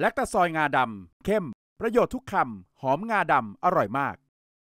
และตะซอยงาดำเข้ม ประโยชน์ทุกคำหอมงาดำอร่อยมาก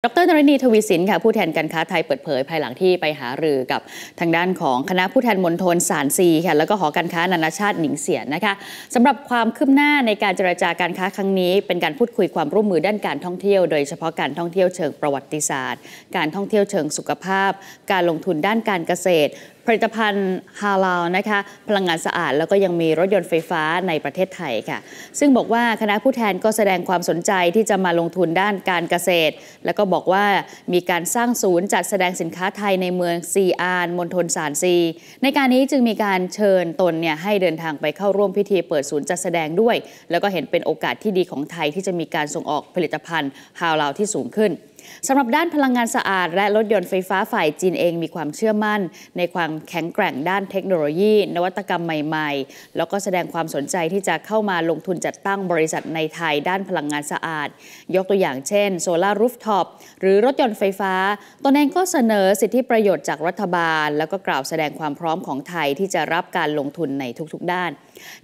ดรนรินีทวีสินค่ะ ผู้แทนการค้าไทยเปิดเผยภายหลังที่ไปหารือกับทางด้านของคณะผู้แทนมณฑลสารซีค่ะ แล้วก็หอการค้านานาชาติหนิงเสียนนะคะสำหรับความคืบหน้าในการเจรจาการค้าครั้งนี้ เป็นการพูดคุยความร่วมมือด้านการท่องเที่ยวโดยเฉพาะการท่องเที่ยวเชิงประวัติศาสตร์ การท่องเที่ยวเชิงสุขภาพ การลงทุนด้านการเกษตรผลิตภัณฑ์ฮาลาลนะคะ พลังงานสะอาดแล้วก็ยังมีรถยนต์ไฟฟ้าในประเทศไทยค่ะ ซึ่งบอกว่าคณะผู้แทนก็แสดงความสนใจที่จะมาลงทุนด้านการเกษตร แล้วก็บอกว่ามีการสร้างศูนย์จัดแสดงสินค้าไทยในเมืองซีอานมณฑลสารซี ในการนี้จึงมีการเชิญตนเนี่ยให้เดินทางไปเข้าร่วมพิธีเปิดศูนย์จัดแสดงด้วย แล้วก็เห็นเป็นโอกาสที่ดีของไทยที่จะมีการส่งออกผลิตภัณฑ์ฮาลาลที่สูงขึ้นสำหรับด้านพลังงานสะอาดและรถยนต์ไฟฟ้าฝ่ายจีนเองมีความเชื่อมั่น ในความแข็งแกร่งด้านเทคโนโลยี นวัตกรรมใหม่ๆ แล้วก็แสดงความสนใจที่จะเข้ามาลงทุนจัดตั้งบริษัทในไทยด้านพลังงานสะอาด ยกตัวอย่างเช่นโซลารูฟท็อปหรือรถยนต์ไฟฟ้าตนเองก็เสนอสิทธิประโยชน์จากรัฐบาล แล้วก็กล่าวแสดงความพร้อมของไทยที่จะรับการลงทุนในทุกๆ ด้าน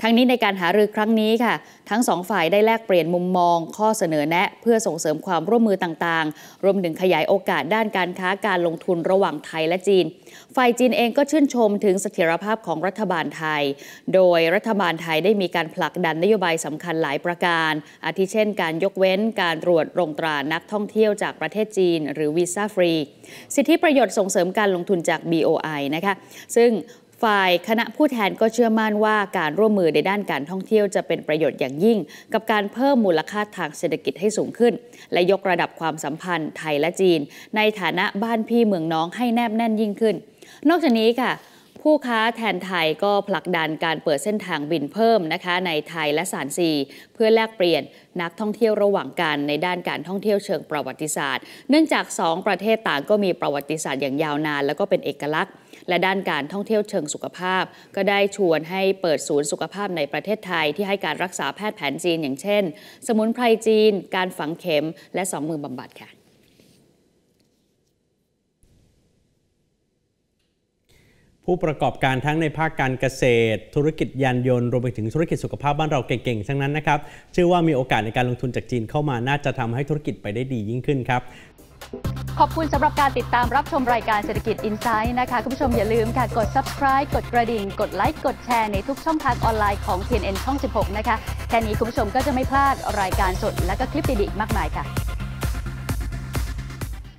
ทั้งนี้ในการหารือครั้งนี้ค่ะ ทั้งสองฝ่ายได้แลกเปลี่ยนมุมมอง ข้อเสนอแนะเพื่อส่งเสริมความร่วมมือต่างๆ รวมถึงขยายโอกาสด้านการค้าการลงทุนระหว่างไทยและจีน ฝ่ายจีนเองก็ชื่นชมถึงเสถียรภาพของรัฐบาลไทย โดยรัฐบาลไทยได้มีการผลักดันนโยบายสำคัญหลายประการ อาทิเช่นการยกเว้น การตรวจลงตรานักท่องเที่ยวจากประเทศจีน หรือวีซ่าฟรีสิทธิประโยชน์ส่งเสริมการลงทุนจาก BOI นะคะซึ่ง่ายคณะผู้แทนก็เชื่อมั่นว่าการร่วมมือในด้านการท่องเที่ยวจะเป็นประโยชน์อย่างยิ่ง กับการเพิ่มมูลค่าทางเศรษฐกิจให้สูงขึ้น และยกระดับความสัมพันธ์ไทยและจีน ในฐานะบ้านพี่เมืองน้องให้แนบแน่นยิ่งขึ้น นอกจากนี้ค่ะผู้ค้าแทนไทยก็ผลักดันการเปิดเส้นทางบินเพิ่มนะคะในไทยและสารซี เพื่อแลกเปลี่ยนนักท่องเที่ยวระหว่างกันในด้านการท่องเที่ยวเชิงประวัติศาสตร์เนื่องจาก 2 ประเทศต่างก็มีประวัติศาสตร์อย่างยาวนาน แล้วก็เป็นเอกลักษณ์และด้านการท่องเที่ยวเชิงสุขภาพ ก็ได้ชวนให้เปิดศูนย์สุขภาพในประเทศไทยที่ให้การรักษาแพทย์แผนจีนอย่างเช่น สมุนไพรจีน การฝังเข็ม และสองมือบำบัดค่ะผู้ประกอบการทั้งในภาคการเกษตร ธุรกิจยานยนต์รวมไปถึงธุรกิจสุขภาพบ้านเราเก่ง ๆ ทั้งนั้นนะครับ เชื่อว่ามีโอกาสในการลงทุนจากจีน เข้ามา น่าจะทำให้ธุรกิจไปได้ดียิ่งขึ้นครับ ขอบคุณสำหรับการติดตามรับชมรายการเศรษฐกิจ i n s i g h ์นะคะ คุณผู้ชมอย่าลืมค่ะกด subscribe กดกระดิ่ง กดไลค์ กดแชร์ในทุกช่องทางออนไลน์ของ TNN ช่อง16นะคะ แค่นี้คุณผู้ชมก็จะไม่พลาดรายการสดและก็คลิปดีๆมากมายค่ะ